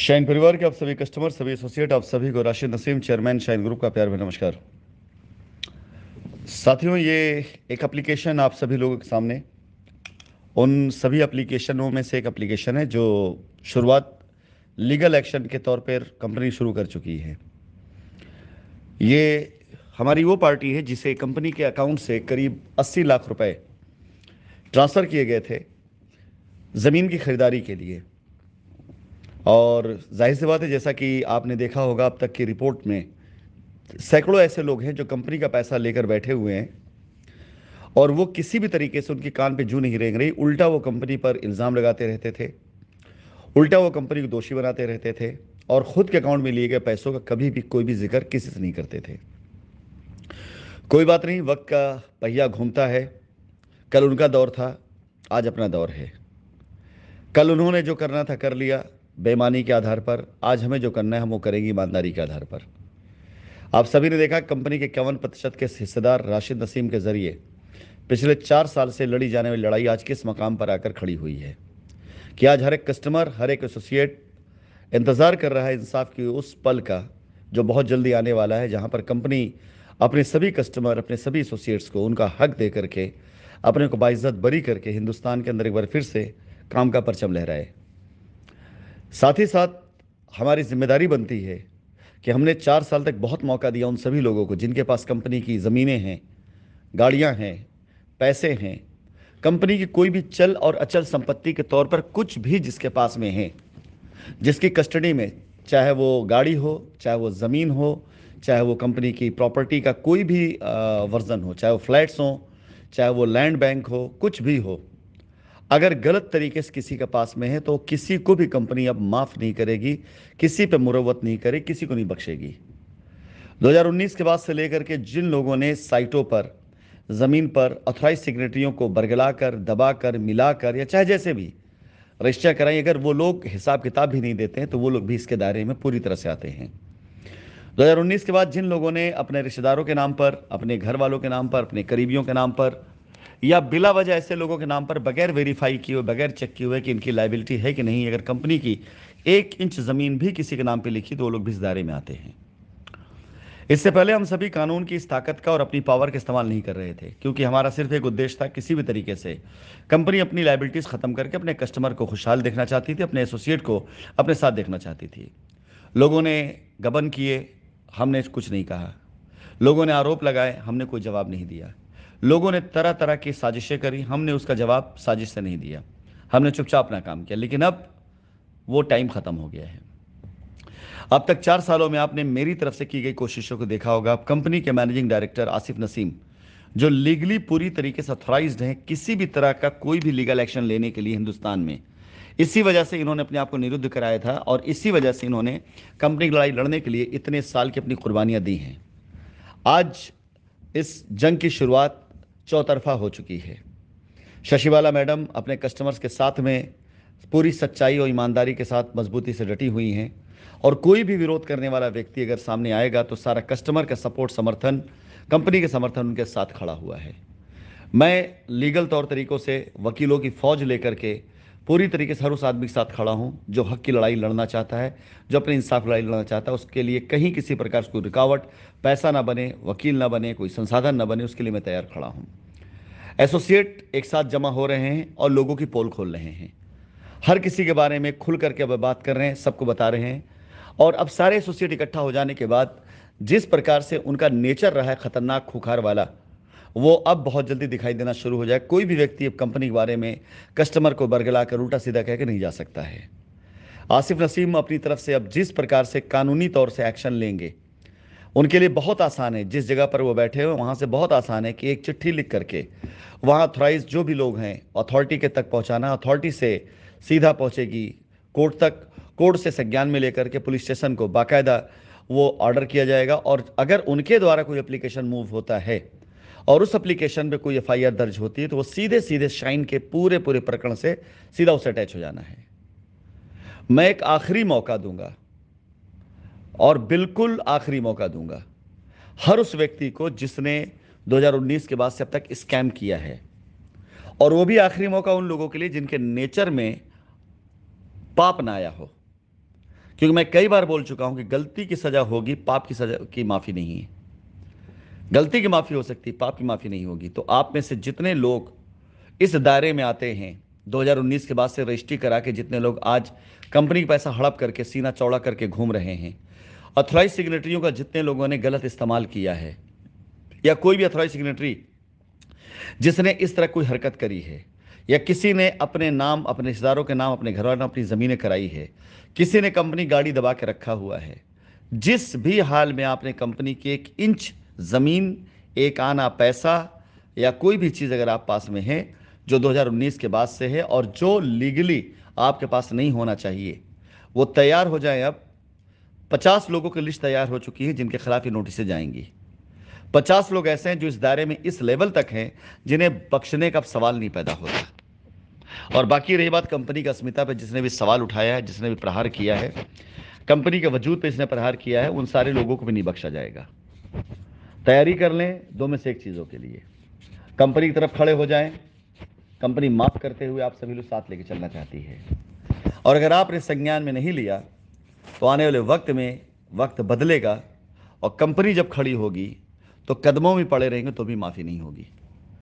shine परिवार के आप सभी कस्टमर सभी एसोसिएट आप सभी को Rashid Naseem chairman Shine group का प्यार में नमस्कार साथियों ये एक एप्लीकेशन आप सभी लोगों के सामने उन सभी एप्लीकेशनों में से एक एप्लीकेशन है जो शुरुआत लीगल एक्शन के तौर पर कंपनी शुरू कर चुकी है ये हमारी वो पार्टी है जिसे कंपनी के अकाउंट से करीब 80 लाख रुपए ट्रांसफ़र किए गए थे ज़मीन की खरीदारी के लिए और जाहिर सी बात है जैसा कि आपने देखा होगा अब तक की रिपोर्ट में सैकड़ों ऐसे लोग हैं जो कंपनी का पैसा लेकर बैठे हुए हैं और वो किसी भी तरीके से उनके कान पे जू नहीं रेंग रही उल्टा वो कंपनी पर इल्ज़ाम लगाते रहते थे उल्टा वो कंपनी को दोषी बनाते रहते थे और ख़ुद के अकाउंट में लिए गए पैसों का कभी भी कोई भी जिक्र किसी से नहीं करते थे कोई बात नहीं वक्त का पहिया घूमता है कल उनका दौर था आज अपना दौर है कल उन्होंने जो करना था कर लिया बेईमानी के आधार पर आज हमें जो करना है हम वो करेंगे ईमानदारी के आधार पर आप सभी ने देखा कंपनी के इक्यावन प्रतिशत के हिस्सेदार राशिद नसीम के जरिए पिछले चार साल से लड़ी जाने वाली लड़ाई आज किस मकाम पर आकर खड़ी हुई है कि आज हर एक कस्टमर हर एक एसोसिएट इंतज़ार कर रहा है इंसाफ की उस पल का जो बहुत जल्दी आने वाला है जहाँ पर कंपनी अपने सभी कस्टमर अपने सभी एसोसिएट्स को उनका हक दे करके अपने को बाइज्जत बरी करके हिंदुस्तान के अंदर एक बार फिर से काम का परचम लहराए साथ ही साथ हमारी जिम्मेदारी बनती है कि हमने चार साल तक बहुत मौका दिया उन सभी लोगों को जिनके पास कंपनी की ज़मीनें हैं गाड़ियां हैं पैसे हैं कंपनी की कोई भी चल और अचल संपत्ति के तौर पर कुछ भी जिसके पास में है जिसकी कस्टडी में चाहे वो गाड़ी हो चाहे वो ज़मीन हो चाहे वो कंपनी की प्रॉपर्टी का कोई भी वर्जन हो चाहे वो फ्लैट्स हो चाहे वो लैंड बैंक हो कुछ भी हो अगर गलत तरीके से किसी के पास में है तो किसी को भी कंपनी अब माफ़ नहीं करेगी किसी पे मुरवत नहीं करे किसी को नहीं बख्शेगी 2019 के बाद से लेकर के जिन लोगों ने साइटों पर ज़मीन पर अथोराइज सिक्योरिटियों को बरगला कर दबा कर मिला कर या चाहे जैसे भी रजिस्टर कराई अगर वो लोग हिसाब किताब भी नहीं देते हैं तो वो लोग भी इसके दायरे में पूरी तरह से आते हैं 2019 के बाद जिन लोगों ने अपने रिश्तेदारों के नाम पर अपने घर वालों के नाम पर अपने करीबियों के नाम पर या बिला वजह ऐसे लोगों के नाम पर बगैर वेरीफाई किए हुए बगैर चेक किए हुए कि इनकी लाइबिलिटी है कि नहीं अगर कंपनी की एक इंच ज़मीन भी किसी के नाम पर लिखी तो वो लोग भी इस दायरे में आते हैं इससे पहले हम सभी कानून की इस ताकत का और अपनी पावर का इस्तेमाल नहीं कर रहे थे क्योंकि हमारा सिर्फ एक उद्देश्य था किसी भी तरीके से कंपनी अपनी लाइबिलिटीज़ ख़त्म करके अपने कस्टमर को खुशहाल देखना चाहती थी अपने एसोसिएट को अपने साथ देखना चाहती थी लोगों ने गबन किए हमने कुछ नहीं कहा लोगों ने आरोप लगाए हमने कोई जवाब नहीं दिया लोगों ने तरह तरह की साजिशें करी हमने उसका जवाब साजिश से नहीं दिया हमने चुपचाप ना काम किया लेकिन अब वो टाइम ख़त्म हो गया है अब तक चार सालों में आपने मेरी तरफ से की गई कोशिशों को देखा होगा कंपनी के मैनेजिंग डायरेक्टर आसिफ नसीम जो लीगली पूरी तरीके से अथोराइज हैं किसी भी तरह का कोई भी लीगल एक्शन लेने के लिए हिंदुस्तान में इसी वजह से इन्होंने अपने आप को निरुद्ध कराया था और इसी वजह से इन्होंने कंपनी की लड़ाई लड़ने के लिए इतने साल की अपनी कुर्बानियां दी हैं आज इस जंग की शुरुआत चौतरफा हो चुकी है शशिवाला मैडम अपने कस्टमर्स के साथ में पूरी सच्चाई और ईमानदारी के साथ मजबूती से डटी हुई हैं और कोई भी विरोध करने वाला व्यक्ति अगर सामने आएगा तो सारा कस्टमर का सपोर्ट समर्थन कंपनी के समर्थन उनके साथ खड़ा हुआ है मैं लीगल तौर तरीक़ों से वकीलों की फ़ौज लेकर के पूरी तरीके से हर उस आदमी के साथ खड़ा हूँ जो हक की लड़ाई लड़ना चाहता है जो अपने इंसाफ की लड़ाई लड़ना चाहता है उसके लिए कहीं किसी प्रकार से कोई रुकावट पैसा ना बने वकील ना बने कोई संसाधन ना बने उसके लिए मैं तैयार खड़ा हूँ एसोसिएट एक साथ जमा हो रहे हैं और लोगों की पोल खोल रहे हैं हर किसी के बारे में खुल करके अब बात कर रहे हैं सबको बता रहे हैं और अब सारे एसोसिएट इकट्ठा हो जाने के बाद जिस प्रकार से उनका नेचर रहा है खतरनाक खुखार वाला वो अब बहुत जल्दी दिखाई देना शुरू हो जाए कोई भी व्यक्ति अब कंपनी के बारे में कस्टमर को बरगला कर उल्टा सीधा कह के नहीं जा सकता है आसिफ नसीम अपनी तरफ से अब जिस प्रकार से कानूनी तौर से एक्शन लेंगे उनके लिए बहुत आसान है जिस जगह पर वो बैठे हुए वहाँ से बहुत आसान है कि एक चिट्ठी लिख करके वहाँ अथोराइज जो भी लोग हैं अथॉरिटी के तक पहुँचाना अथॉरिटी से सीधा पहुँचेगी कोर्ट तक कोर्ट से संज्ञान में लेकर के पुलिस स्टेशन को बाकायदा वो ऑर्डर किया जाएगा और अगर उनके द्वारा कोई एप्लीकेशन मूव होता है और उस एप्लीकेशन पे कोई एफआईआर दर्ज होती है तो वो सीधे सीधे शाइन के पूरे पूरे प्रकरण से सीधा उसे अटैच हो जाना है मैं एक आखिरी मौका दूंगा और बिल्कुल आखिरी मौका दूंगा हर उस व्यक्ति को जिसने 2019 के बाद से अब तक स्कैम किया है और वो भी आखिरी मौका उन लोगों के लिए जिनके नेचर में पाप ना आया हो क्योंकि मैं कई बार बोल चुका हूं कि गलती की सजा होगी पाप की सजा की माफी नहीं है गलती की माफ़ी हो सकती पाप की माफ़ी नहीं होगी तो आप में से जितने लोग इस दायरे में आते हैं 2019 के बाद से रजिस्ट्री करा के जितने लोग आज कंपनी का पैसा हड़प करके सीना चौड़ा करके घूम रहे हैं अथोराइज सिग्नेटरियों का जितने लोगों ने गलत इस्तेमाल किया है या कोई भी अथोराइज सिग्नेटरी जिसने इस तरह कोई हरकत करी है या किसी ने अपने नाम अपने रिश्तेदारों के नाम अपने घर वालों अपनी ज़मीनें कराई है किसी ने कंपनी गाड़ी दबा के रखा हुआ है जिस भी हाल में आपने कंपनी की एक इंच ज़मीन एक आना पैसा या कोई भी चीज़ अगर आप पास में है जो 2019 के बाद से है और जो लीगली आपके पास नहीं होना चाहिए वो तैयार हो जाए अब पचास लोगों की लिस्ट तैयार हो चुकी है जिनके खिलाफ ये नोटिसें जाएंगी पचास लोग ऐसे हैं जो इस दायरे में इस लेवल तक हैं जिन्हें बख्शने का सवाल नहीं पैदा होता और बाकी रही बात कंपनी का अस्मिता पर जिसने भी सवाल उठाया है जिसने भी प्रहार किया है कंपनी के वजूद पर इसने प्रहार किया है उन सारे लोगों को भी नहीं बख्शा जाएगा तैयारी कर लें दो में से एक चीज़ों के लिए कंपनी की तरफ खड़े हो जाएं कंपनी माफ़ करते हुए आप सभी लोग साथ लेकर चलना चाहती है और अगर आपने संज्ञान में नहीं लिया तो आने वाले वक्त में वक्त बदलेगा और कंपनी जब खड़ी होगी तो कदमों में पड़े रहेंगे तो भी माफ़ी नहीं होगी